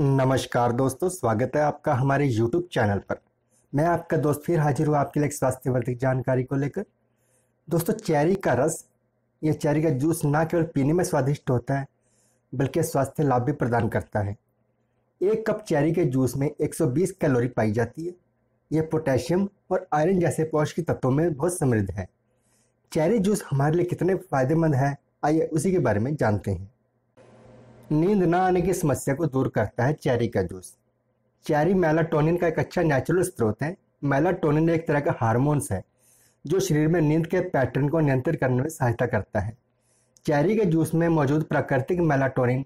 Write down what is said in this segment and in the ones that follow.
नमस्कार दोस्तों स्वागत है आपका हमारे YouTube चैनल पर मैं आपका दोस्त फिर हाजिर हूँ आपके लिए स्वास्थ्यवर्धक जानकारी को लेकर दोस्तों चेरी का रस या चेरी का जूस ना केवल पीने में स्वादिष्ट होता है बल्कि स्वास्थ्य लाभ भी प्रदान करता है एक कप चेरी के जूस में 120 कैलोरी पाई जाती है यह पोटेशियम और आयरन जैसे पौष्टिक तत्वों में बहुत समृद्ध है चेरी जूस हमारे लिए कितने फायदेमंद है आइए उसी के बारे में जानते हैं नींद ना आने की समस्या को दूर करता है चेरी का जूस चेरी मेलाटोनिन का एक अच्छा नेचुरल स्रोत है मेलाटोनिन एक तरह का हार्मोन्स है जो शरीर में नींद के पैटर्न को नियंत्रित करने में सहायता करता है चेरी के जूस में मौजूद प्राकृतिक मेलाटोनिन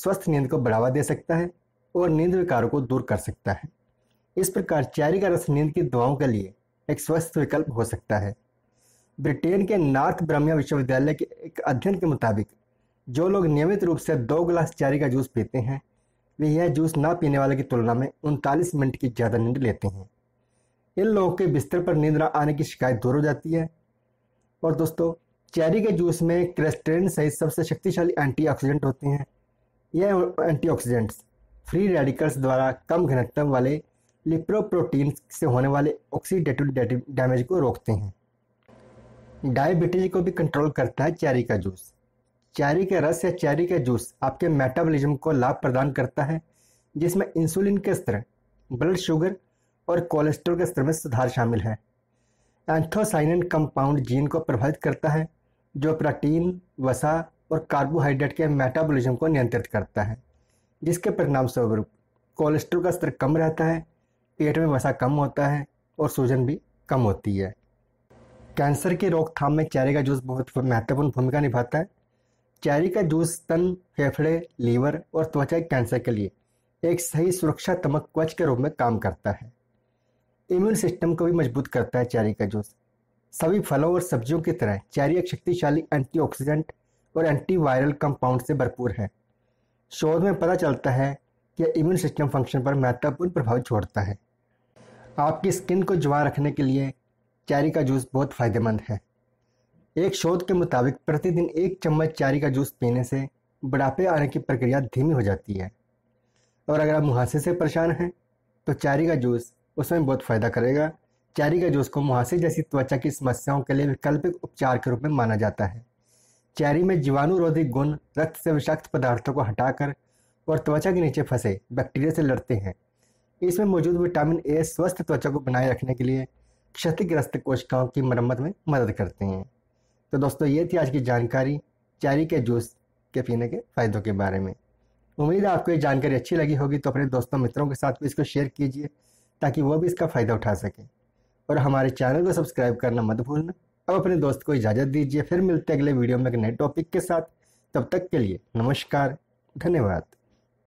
स्वस्थ नींद को बढ़ावा दे सकता है और नींद विकारों को दूर कर सकता है इस प्रकार चेरी का रस नींद की दवाओं के लिए एक स्वस्थ विकल्प हो सकता है ब्रिटेन के नॉर्थ ब्रह्मिया विश्वविद्यालय के एक अध्ययन के मुताबिक जो लोग नियमित रूप से दो गिलास चेरी का जूस पीते हैं वे यह जूस ना पीने वाले की तुलना में उनतालीस मिनट की ज़्यादा नींद लेते हैं इन लोगों के बिस्तर पर नींद ना आने की शिकायत दूर हो जाती है और दोस्तों चेरी के जूस में क्रेस्टेन सहित सबसे शक्तिशाली एंटीऑक्सीडेंट होते हैं यह एंटीऑक्सीडेंट्स फ्री रेडिकल्स द्वारा कम घनत्व वाले लिप्रोप्रोटीन से होने वाले ऑक्सीडेटिव डैमेज को रोकते हैं डायबिटीज को भी कंट्रोल करता है चेरी का जूस चेरी के रस या चेरी के जूस आपके मेटाबॉलिज्म को लाभ प्रदान करता है जिसमें इंसुलिन के स्तर ब्लड शुगर और कोलेस्ट्रॉल के स्तर में सुधार शामिल है एंथोसाइनिन कंपाउंड जीन को प्रभावित करता है जो प्रोटीन वसा और कार्बोहाइड्रेट के मेटाबॉलिज्म को नियंत्रित करता है जिसके परिणाम स्वरूप कोलेस्ट्रॉल का स्तर कम रहता है पेट में वसा कम होता है और सूजन भी कम होती है कैंसर की रोकथाम में चेरी का जूस बहुत महत्वपूर्ण भूमिका निभाता है चेरी का जूस तन फेफड़े लीवर और त्वचा कैंसर के लिए एक सही सुरक्षात्मक क्वच के रूप में काम करता है इम्यून सिस्टम को भी मजबूत करता है चेरी का जूस सभी फलों और सब्जियों की तरह चेरी एक शक्तिशाली एंटीऑक्सीडेंट और एंटीवायरल कंपाउंड से भरपूर है शोध में पता चलता है कि इम्यून सिस्टम फंक्शन पर महत्वपूर्ण प्रभाव छोड़ता है आपकी स्किन को जुआ रखने के लिए चेरी का जूस बहुत फायदेमंद है एक शोध के मुताबिक प्रतिदिन एक चम्मच चारी का जूस पीने से बुढ़ापे आने की प्रक्रिया धीमी हो जाती है और अगर आप मुहासे से परेशान हैं तो चारी का जूस उसमें बहुत फ़ायदा करेगा चारी का जूस को मुहासे जैसी त्वचा की समस्याओं के लिए वैकल्पिक उपचार के रूप में माना जाता है चैरी में जीवाणुरोधी गुण रक्त से विषाक्त पदार्थों को हटाकर और त्वचा के नीचे फंसे बैक्टीरिया से लड़ते हैं इसमें मौजूद विटामिन ए स्वस्थ त्वचा को बनाए रखने के लिए क्षतिग्रस्त कोशिकाओं की मरम्मत में मदद करते हैं तो दोस्तों ये थी आज की जानकारी चैरी के जूस के पीने के फ़ायदों के बारे में उम्मीद है आपको ये जानकारी अच्छी लगी होगी तो अपने दोस्तों मित्रों के साथ भी इसको शेयर कीजिए ताकि वो भी इसका फ़ायदा उठा सकें और हमारे चैनल को सब्सक्राइब करना मत भूलना अब अपने दोस्त को इजाज़त दीजिए फिर मिलते हैं अगले वीडियो में एक नए टॉपिक के साथ तब तक के लिए नमस्कार धन्यवाद